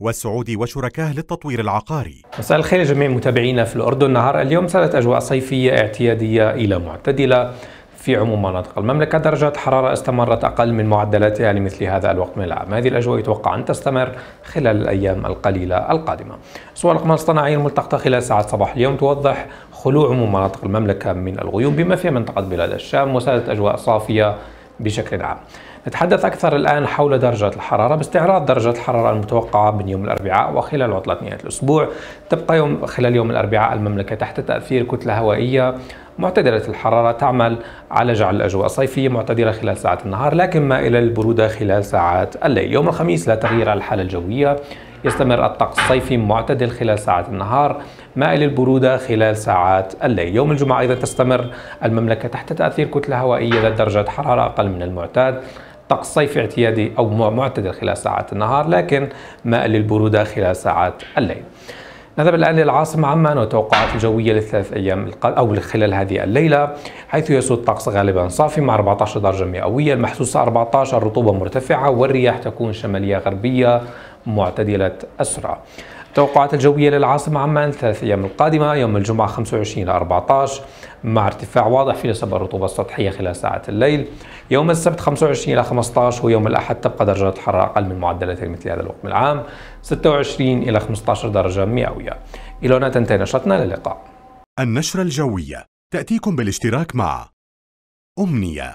والسعودي وشركاه للتطوير العقاري مساء الخير جميع متابعينا في الأردن نهار اليوم صارت أجواء صيفية اعتيادية إلى معتدلة في عموم مناطق المملكة درجات حرارة استمرت أقل من معدلاتها لمثل هذا الوقت من العام هذه الأجواء يتوقع أن تستمر خلال الأيام القليلة القادمة سواء الأقمار الصناعية الملتقطة خلال ساعات صباح اليوم توضح خلو عموم مناطق المملكة من الغيوم بما فيها منطقة بلاد الشام وسادت أجواء صافية بشكل عام نتحدث أكثر الآن حول درجة الحرارة باستعراض درجة الحرارة المتوقعة من يوم الأربعاء وخلال عطلة نهاية الأسبوع تبقى يوم خلال يوم الأربعاء المملكة تحت تأثير كتلة هوائية معتدلة الحرارة تعمل على جعل الأجواء صيفية معتدلة خلال ساعات النهار لكن ما إلى البرودة خلال ساعات الليل يوم الخميس لا تغيير الحالة الجوية يستمر الطقس صيفي معتدل خلال ساعات النهار مائل البرودة خلال ساعات الليل يوم الجمعة أيضا تستمر المملكة تحت تأثير كتلة هوائية ذات درجة حرارة أقل من المعتاد طقس صيفي اعتيادي أو معتدل خلال ساعات النهار لكن مائل للبرودة خلال ساعات الليل نذهب الآن للعاصمة عمان والتوقعات الجوية للثلاث أيام أو خلال هذه الليلة حيث يسود الطقس غالبا صافي مع 14 درجة مئوية المحسوسة 14 رطوبة مرتفعة والرياح تكون شمالية غربية معتدلة السرعة توقعات الجوية للعاصمة عمان ثلاثة أيام القادمة يوم الجمعة 25 14 مع ارتفاع واضح في نسب الرطوبة السطحية خلال ساعات الليل يوم السبت 25 إلى 15 ويوم الأحد تبقى درجات الحرارة أقل من معدلات مثل هذا الوقت من العام 26 إلى 15 درجة مئوية إلى هنا تنتهي نشرتنا للقاء النشرة الجوية تأتيكم بالاشتراك مع أمنية